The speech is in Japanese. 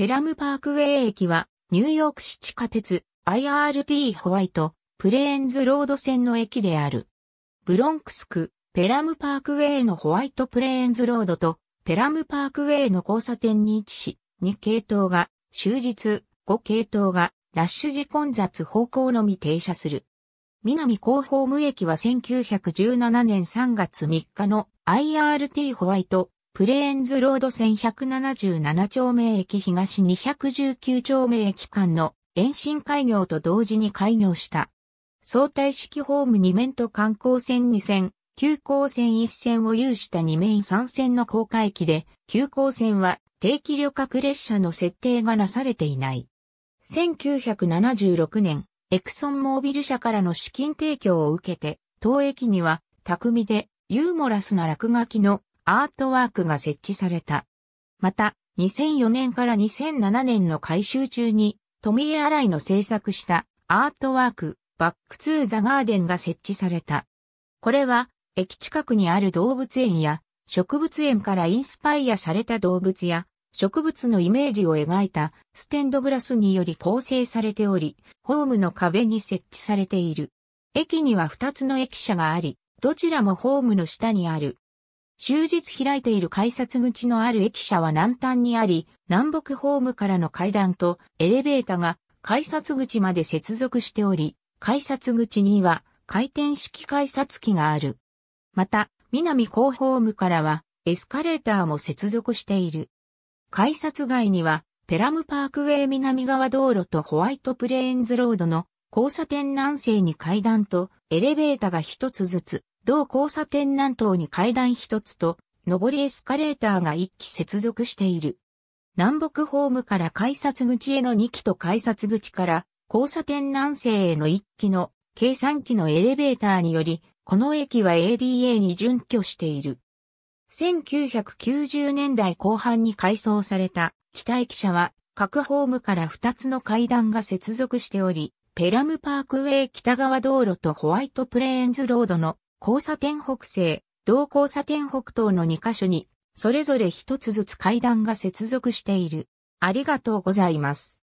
ペラムパークウェイ駅は、ニューヨーク市地下鉄 IRT ホワイト、プレーンズロード線の駅である。ブロンクス区、ペラムパークウェイのホワイトプレーンズロードと、ペラムパークウェイの交差点に位置し、2系統が、終日、5系統が、ラッシュ時混雑方向のみ停車する。南広報無駅は1917年3月3日の IRT ホワイトプレーンズロード線177丁目駅東219丁目駅間の延伸開業と同時に開業した。相対式ホーム2面と観光線2線、急行線1線を有した2面3線の高架駅で、急行線は定期旅客列車の設定がなされていない。1976年、エクソンモービル社からの資金提供を受けて、当駅には、巧みでユーモラスな落書きのアートワークが設置された。また、2004年から2007年の改修中に、富江新井の制作したアートワーク、バックツーザガーデンが設置された。これは、駅近くにある動物園や、植物園からインスパイアされた動物や、植物のイメージを描いたステンドグラスにより構成されており、ホームの壁に設置されている。駅には2つの駅舎があり、どちらもホームの下にある終日開いている改札口のある駅舎は南端にあり、南北ホームからの階段とエレベーターが改札口まで接続しており、改札口には回転式改札機がある。また、南高ホームからはエスカレーターも接続している。改札外にはペラムパークウェイ南側道路とホワイトプレーンズロードの交差点南西に階段とエレベーターが一つずつ、同交差点南東に階段一つと、上りエスカレーターが一基接続している。南北ホームから改札口への2基と改札口から交差点南西への1基の計算機のエレベーターにより、この駅は ADA に準拠している。1990年代後半に改装された北駅舎は各ホームから2つの階段が接続しており、ペラムパークウェイ北側道路とホワイトプレーンズロードの交差点北西、同交差点北東の2カ所に、それぞれ一つずつ階段が接続している。ありがとうございます。